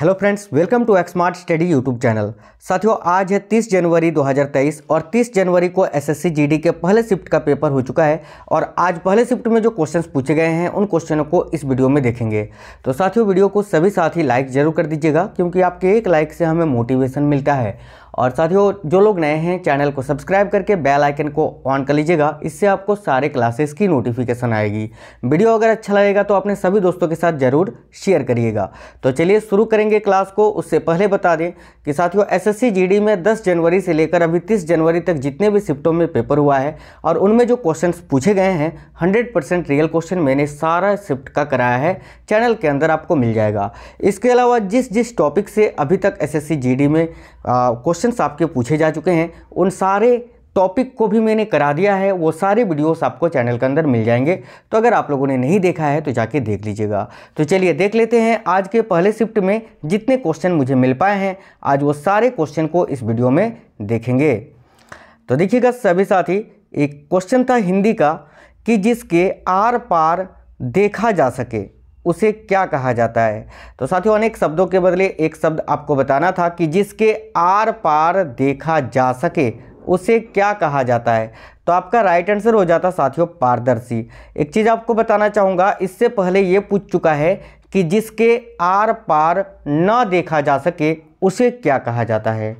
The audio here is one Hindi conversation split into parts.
हेलो फ्रेंड्स वेलकम टू एक्समार्ट स्टडी यूट्यूब चैनल साथियों आज है 30 जनवरी 2023 और 30 जनवरी को एसएससी जीडी के पहले शिफ्ट का पेपर हो चुका है और आज पहले शिफ्ट में जो क्वेश्चंस पूछे गए हैं उन क्वेश्चनों को इस वीडियो में देखेंगे तो साथियों वीडियो को सभी साथी लाइक ज़रूर कर दीजिएगा क्योंकि आपके एक लाइक से हमें मोटिवेशन मिलता है और साथियों जो लोग नए हैं चैनल को सब्सक्राइब करके बेल आइकन को ऑन कर लीजिएगा इससे आपको सारे क्लासेस की नोटिफिकेशन आएगी वीडियो अगर अच्छा लगेगा तो अपने सभी दोस्तों के साथ ज़रूर शेयर करिएगा तो चलिए शुरू करेंगे क्लास को उससे पहले बता दें कि साथियों एसएससी जीडी में 10 जनवरी से लेकर अभी तीस जनवरी तक जितने भी शिफ्टों में पेपर हुआ है और उनमें जो क्वेश्चन पूछे गए हैं हंड्रेड रियल क्वेश्चन मैंने सारा शिफ्ट का कराया है चैनल के अंदर आपको मिल जाएगा इसके अलावा जिस जिस टॉपिक से अभी तक एस एस में क्वेश्चन क्वेश्चंस आपके पूछे जा चुके हैं उन सारे टॉपिक को भी मैंने करा दिया है वो सारे वीडियोस आपको चैनल के अंदर मिल जाएंगे तो अगर आप लोगों ने नहीं देखा है तो जाके देख लीजिएगा तो चलिए देख लेते हैं आज के पहले शिफ्ट में जितने क्वेश्चन मुझे मिल पाए हैं आज वो सारे क्वेश्चन को इस वीडियो में देखेंगे तो देखिएगा सभी साथी एक क्वेश्चन था हिंदी का कि जिसके आर पार देखा जा सके उसे क्या कहा जाता है तो साथियों अनेक शब्दों के बदले एक शब्द आपको बताना था कि जिसके आर पार देखा जा सके उसे क्या कहा जाता है तो आपका राइट आंसर हो जाता साथियों पारदर्शी एक चीज़ आपको बताना चाहूँगा इससे पहले ये पूछ चुका है कि जिसके आर पार न देखा जा सके उसे क्या कहा जाता है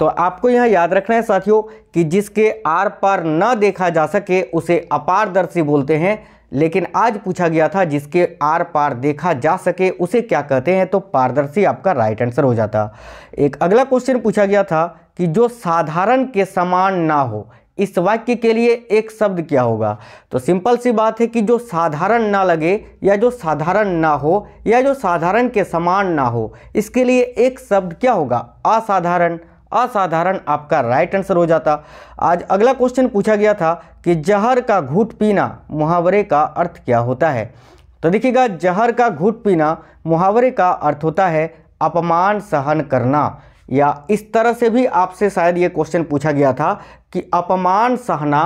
तो आपको यह याद रखना है साथियों कि जिसके आर पार न देखा जा सके उसे अपारदर्शी बोलते हैं लेकिन आज पूछा गया था जिसके आर पार देखा जा सके उसे क्या कहते हैं तो पारदर्शी आपका राइट आंसर हो जाता एक अगला क्वेश्चन पूछा गया था कि जो साधारण के समान ना हो इस वाक्य के लिए एक शब्द क्या होगा तो सिंपल सी बात है कि जो साधारण ना लगे या जो साधारण ना हो या जो साधारण के समान ना हो इसके लिए एक शब्द क्या होगा असाधारण असाधारण आपका राइट आंसर हो जाता आज अगला क्वेश्चन पूछा गया था कि जहर का घूट पीना मुहावरे का अर्थ क्या होता है तो देखिएगा जहर का घूट पीना मुहावरे का अर्थ होता है अपमान सहन करना या इस तरह से भी आपसे शायद ये क्वेश्चन पूछा गया था कि अपमान सहना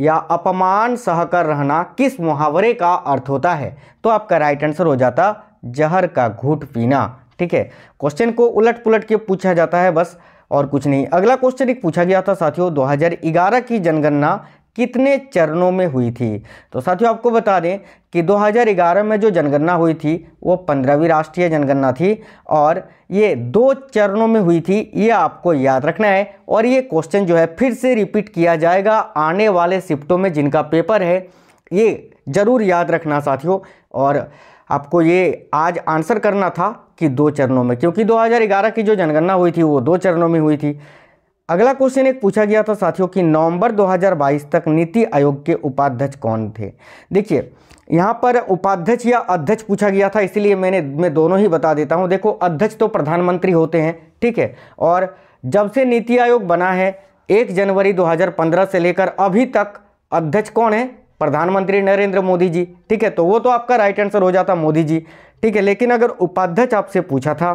या अपमान सहकर रहना किस मुहावरे का अर्थ होता है तो आपका राइट आंसर हो जाता जहर का घूट पीना ठीक है क्वेश्चन को उलट पुलट के पूछा जाता है बस और कुछ नहीं अगला क्वेश्चन एक पूछा गया था साथियों 2011 की जनगणना कितने चरणों में हुई थी तो साथियों आपको बता दें कि 2011 में जो जनगणना हुई थी वो पंद्रहवीं राष्ट्रीय जनगणना थी और ये दो चरणों में हुई थी ये आपको याद रखना है और ये क्वेश्चन जो है फिर से रिपीट किया जाएगा आने वाले शिफ्टों में जिनका पेपर है ये ज़रूर याद रखना साथियों और आपको ये आज आंसर करना था कि दो चरणों में क्योंकि 2011 की जो जनगणना हुई थी वो दो चरणों में हुई थी अगला क्वेश्चन एक पूछा गया था साथियों कि नवंबर 2022 तक नीति आयोग के उपाध्यक्ष कौन थे देखिए यहाँ पर उपाध्यक्ष या अध्यक्ष पूछा गया था इसलिए मैंने मैं दोनों ही बता देता हूँ देखो अध्यक्ष तो प्रधानमंत्री होते हैं ठीक है और जब से नीति आयोग बना है एक जनवरी 2015 से लेकर अभी तक अध्यक्ष कौन है प्रधानमंत्री नरेंद्र मोदी जी ठीक है तो वो तो आपका राइट आंसर हो जाता मोदी जी ठीक है लेकिन अगर उपाध्यक्ष आपसे पूछा था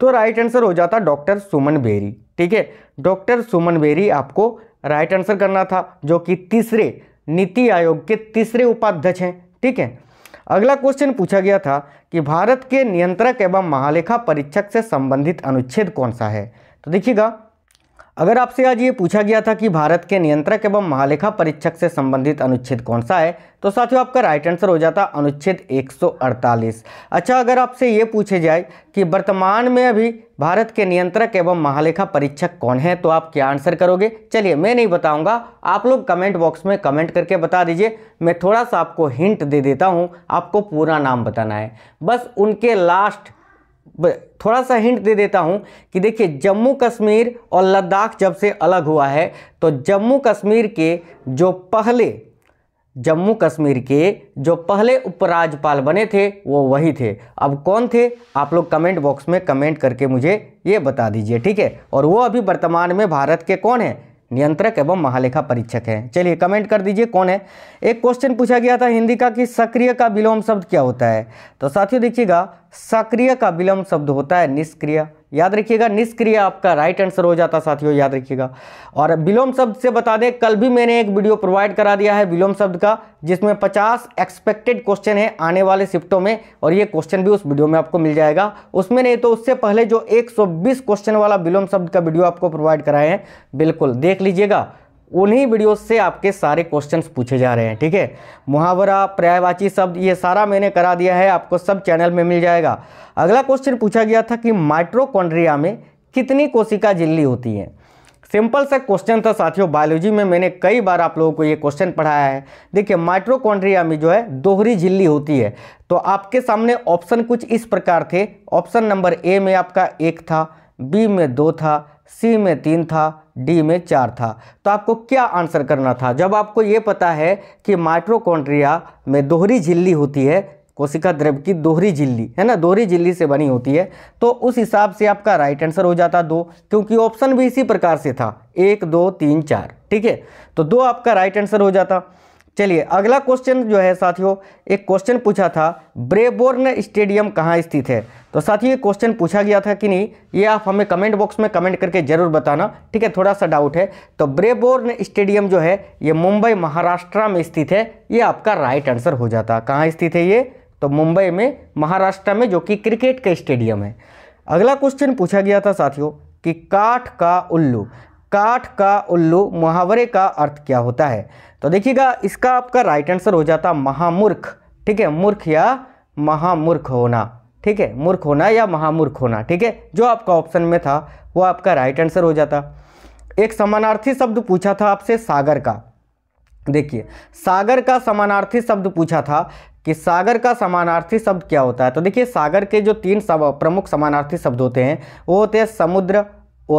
तो राइट आंसर हो जाता डॉक्टर सुमन बेरी ठीक है डॉक्टर सुमन बेरी आपको राइट आंसर करना था जो कि तीसरे नीति आयोग के तीसरे उपाध्यक्ष हैं ठीक है अगला क्वेश्चन पूछा गया था कि भारत के नियंत्रक एवं महालेखा परीक्षक से संबंधित अनुच्छेद कौन सा है तो देखिएगा अगर आपसे आज ये पूछा गया था कि भारत के नियंत्रक एवं महालेखा परीक्षक से संबंधित अनुच्छेद कौन सा है तो साथियों आपका राइट आंसर हो जाता अनुच्छेद 148 अच्छा अगर आपसे ये पूछे जाए कि वर्तमान में अभी भारत के नियंत्रक एवं महालेखा परीक्षक कौन है तो आप क्या आंसर करोगे चलिए मैं नहीं बताऊंगा आप लोग कमेंट बॉक्स में कमेंट करके बता दीजिए मैं थोड़ा सा आपको हिंट दे देता हूँ आपको पूरा नाम बताना है बस उनके लास्ट थोड़ा सा हिंट दे देता हूँ कि देखिए जम्मू कश्मीर और लद्दाख जब से अलग हुआ है तो जम्मू कश्मीर के जो पहले जम्मू कश्मीर के जो पहले उपराज्यपाल बने थे वो वही थे अब कौन थे आप लोग कमेंट बॉक्स में कमेंट करके मुझे ये बता दीजिए ठीक है और वो अभी वर्तमान में भारत के कौन हैं नियंत्रक एवं महालेखा परीक्षक हैं चलिए कमेंट कर दीजिए कौन है एक क्वेश्चन पूछा गया था हिंदी का कि सक्रिय का विलोम शब्द क्या होता है तो साथियों देखिएगा सक्रिय का विलोम शब्द होता है निष्क्रिय याद रखिएगा निष्क्रिय आपका राइट आंसर हो जाता साथियों याद रखिएगा और विलोम शब्द से बता दें कल भी मैंने एक वीडियो प्रोवाइड करा दिया है विलोम शब्द का जिसमें 50 एक्सपेक्टेड क्वेश्चन है आने वाले शिफ्टों में और ये क्वेश्चन भी उस वीडियो में आपको मिल जाएगा उसमें नहीं तो उससे पहले जो 120 क्वेश्चन वाला विलोम शब्द का वीडियो आपको प्रोवाइड कराए हैं बिल्कुल देख लीजिएगा उन्हीं वीडियो से आपके सारे क्वेश्चंस पूछे जा रहे हैं ठीक है मुहावरा पर्यायवाची शब्द ये सारा मैंने करा दिया है आपको सब चैनल में मिल जाएगा अगला क्वेश्चन पूछा गया था कि माइट्रोकॉन्ड्रिया में कितनी कोशिका झिल्ली होती है सिंपल सा क्वेश्चन था साथियों बायोलॉजी में मैंने कई बार आप लोगों को ये क्वेश्चन पढ़ाया है देखिए माइट्रोकॉन्ड्रिया में जो है दोहरी झिल्ली होती है तो आपके सामने ऑप्शन कुछ इस प्रकार थे ऑप्शन नंबर ए में आपका एक था बी में दो था सी में तीन था डी में चार था तो आपको क्या आंसर करना था जब आपको ये पता है कि माइट्रोकॉन्ड्रिया में दोहरी झिल्ली होती है कोशिका द्रव्य की दोहरी झिल्ली है ना दोहरी झिल्ली से बनी होती है तो उस हिसाब से आपका राइट आंसर हो जाता दो क्योंकि ऑप्शन भी इसी प्रकार से था एक दो तीन चार ठीक है तो दो आपका राइट आंसर हो जाता चलिए अगला क्वेश्चन जो है साथियों एक क्वेश्चन पूछा था ब्रेबोर्न स्टेडियम कहाँ स्थित है तो साथियों क्वेश्चन पूछा गया था कि नहीं ये आप हमें कमेंट बॉक्स में कमेंट करके जरूर बताना ठीक है थोड़ा सा डाउट है तो ब्रेबोर्न स्टेडियम जो है ये मुंबई महाराष्ट्र में स्थित है ये आपका राइट आंसर हो जाता कहाँ स्थित है ये तो मुंबई में महाराष्ट्र में जो कि क्रिकेट का स्टेडियम है अगला क्वेश्चन पूछा गया था साथियों कि काठ का उल्लू काठ का उल्लू मुहावरे का अर्थ क्या होता है तो देखिएगा इसका आपका राइट आंसर हो जाता महामूर्ख ठीक है मूर्ख या महामूर्ख होना ठीक है मूर्ख होना या महामूर्ख होना ठीक है जो आपका ऑप्शन में था वो आपका राइट आंसर हो जाता एक समानार्थी शब्द पूछा था आपसे सागर का देखिए सागर का समानार्थी शब्द पूछा था कि सागर का समानार्थी शब्द क्या होता है तो देखिए सागर के जो तीन प्रमुख समानार्थी शब्द होते हैं वो होते हैं समुद्र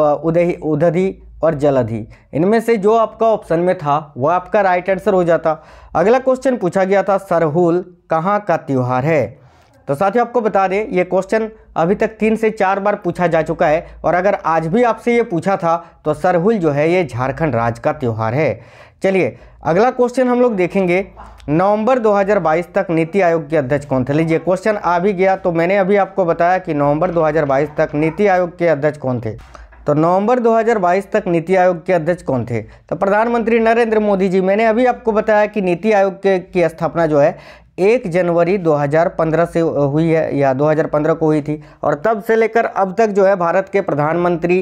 उदही उदधि और जलधि इनमें से जो आपका ऑप्शन में था वह आपका राइट आंसर हो जाता अगला क्वेश्चन पूछा गया था सरहुल कहाँ का त्यौहार है तो साथियों आपको बता दें ये क्वेश्चन अभी तक तीन से चार बार पूछा जा चुका है और अगर आज भी आपसे ये पूछा था तो सरहुल जो है ये झारखंड राज्य का त्यौहार है चलिए अगला क्वेश्चन हम लोग देखेंगे नवंबर 2022 तक नीति आयोग के अध्यक्ष कौन थे लीजिए क्वेश्चन आ भी गया तो मैंने अभी आपको बताया कि नवंबर 2022 तक नीति आयोग के अध्यक्ष कौन थे तो नवंबर 2022 तक नीति आयोग के अध्यक्ष कौन थे तो प्रधानमंत्री नरेंद्र मोदी जी मैंने अभी आपको बताया कि नीति आयोग के की स्थापना जो है एक जनवरी 2015 से हुई है या 2015 को हुई थी और तब से लेकर अब तक जो है भारत के प्रधानमंत्री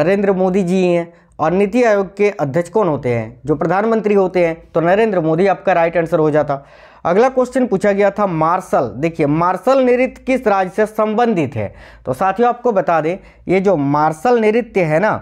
नरेंद्र मोदी जी हैं और नीति आयोग के अध्यक्ष कौन होते हैं जो प्रधानमंत्री होते हैं तो नरेंद्र मोदी आपका राइट आंसर हो जाता अगला क्वेश्चन पूछा गया था मार्शल देखिए मार्शल नृत्य किस राज्य से संबंधित है तो साथियों आपको बता दें ये जो मार्शल नृत्य है ना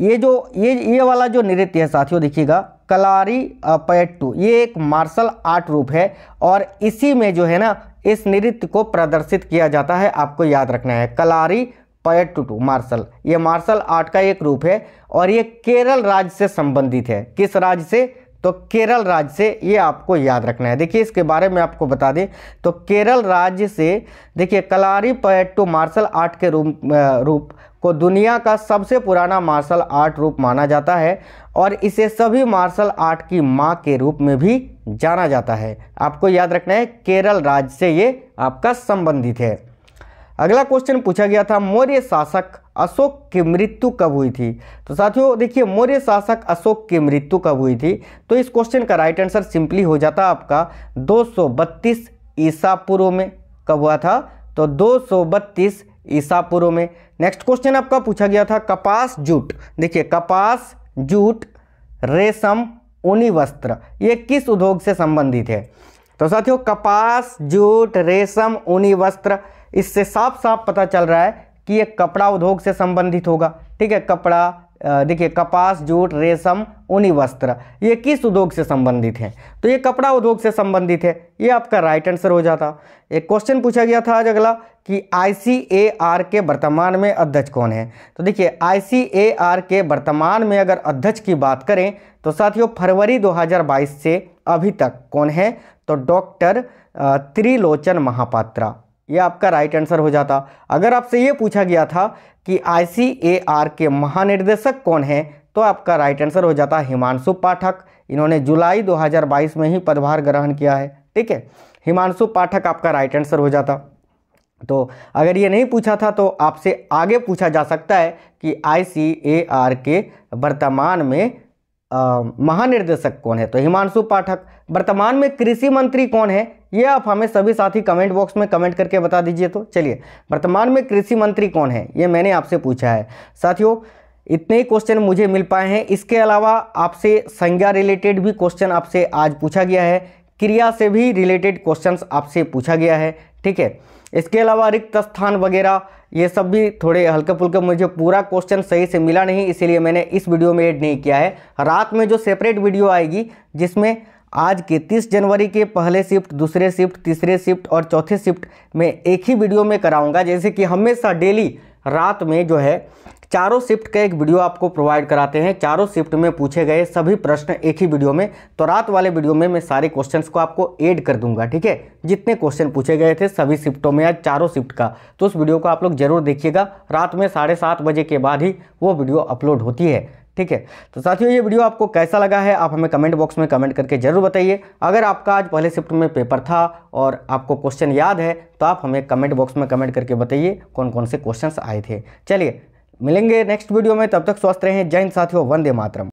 ये जो ये ये वाला जो नृत्य है साथियों देखिएगा कलारी पैटू ये एक मार्शल आर्ट रूप है और इसी में जो है ना इस नृत्य को प्रदर्शित किया जाता है आपको याद रखना है कलारी पयट्टू मार्शल ये मार्शल आर्ट का एक रूप है और ये केरल राज्य से संबंधित है किस राज्य से तो केरल राज्य से ये आपको याद रखना है देखिए इसके बारे में आपको बता दें तो केरल राज्य से देखिए कलारी पयट्टू मार्शल आर्ट के रूप रूप को दुनिया का सबसे पुराना मार्शल आर्ट रूप माना जाता है और इसे सभी मार्शल आर्ट की माँ के रूप में भी जाना जाता है आपको याद रखना है केरल राज्य से ये आपका संबंधित है अगला क्वेश्चन पूछा गया था मौर्य शासक अशोक की मृत्यु कब हुई थी तो साथियों देखिए मौर्य शासक अशोक की मृत्यु कब हुई थी तो इस क्वेश्चन का राइट आंसर सिंपली हो जाता आपका 232 ईसा पूर्व में कब हुआ था तो 232 ईसा पूर्व में नेक्स्ट क्वेश्चन आपका पूछा गया था कपास जूट देखिए कपास जूट रेशम ऊनी वस्त्र ये किस उद्योग से संबंधित है तो साथियों कपास जूट रेशम ऊनी वस्त्र इससे साफ साफ पता चल रहा है कि ये कपड़ा उद्योग से संबंधित होगा ठीक है कपड़ा देखिए कपास जूट रेशम ऊनी वस्त्र ये किस उद्योग से संबंधित है तो ये कपड़ा उद्योग से संबंधित है ये आपका राइट आंसर हो जाता एक क्वेश्चन पूछा गया था आज अगला कि आई के वर्तमान में अध्यक्ष कौन है तो देखिए आई के वर्तमान में अगर अध्यक्ष की बात करें तो साथियों फरवरी 2022 से अभी तक कौन है तो डॉक्टर त्रिलोचन महापात्रा ये आपका राइट आंसर हो जाता अगर आपसे ये पूछा गया था कि आई के महानिर्देशक कौन है तो आपका राइट आंसर हो जाता हिमांशु पाठक इन्होंने जुलाई 2022 में ही पदभार ग्रहण किया है ठीक है हिमांशु पाठक आपका राइट आंसर हो जाता तो अगर ये नहीं पूछा था तो आपसे आगे पूछा जा सकता है कि आई के वर्तमान में महानिर्देशक कौन है तो हिमांशु पाठक वर्तमान में कृषि मंत्री कौन है ये आप हमें सभी साथी कमेंट बॉक्स में कमेंट करके बता दीजिए तो चलिए वर्तमान में कृषि मंत्री कौन है ये मैंने आपसे पूछा है साथियों इतने ही क्वेश्चन मुझे मिल पाए हैं इसके अलावा आपसे संज्ञा रिलेटेड भी क्वेश्चन आपसे आज पूछा गया है क्रिया से भी रिलेटेड क्वेश्चंस आपसे पूछा गया है ठीक है इसके अलावा रिक्त स्थान वगैरह ये सब भी थोड़े हल्के फुल्के मुझे पूरा क्वेश्चन सही से मिला नहीं इसीलिए मैंने इस वीडियो में एड नहीं किया है रात में जो सेपरेट वीडियो आएगी जिसमें आज के 30 जनवरी के पहले शिफ्ट दूसरे शिफ्ट तीसरे शिफ्ट और चौथे शिफ्ट में एक ही वीडियो में कराऊंगा जैसे कि हमेशा डेली रात में जो है चारों शिफ्ट का एक वीडियो आपको प्रोवाइड कराते हैं चारों शिफ्ट में पूछे गए सभी प्रश्न एक ही वीडियो में तो रात वाले वीडियो में मैं सारे क्वेश्चंस को आपको ऐड कर दूंगा ठीक है जितने क्वेश्चन पूछे गए थे सभी शिफ्टों में या चारों शिफ्ट का तो उस वीडियो को आप लोग जरूर देखिएगा रात में साढ़े सात बजे के बाद ही वो वीडियो अपलोड होती है ठीक है तो साथियों ये वीडियो आपको कैसा लगा है आप हमें कमेंट बॉक्स में कमेंट करके ज़रूर बताइए अगर आपका आज पहले शिफ्ट में पेपर था और आपको क्वेश्चन याद है तो आप हमें कमेंट बॉक्स में कमेंट करके बताइए कौन कौन से क्वेश्चन आए थे चलिए मिलेंगे नेक्स्ट वीडियो में तब तक स्वस्थ रहें जय हिंद साथियों वंदे मातरम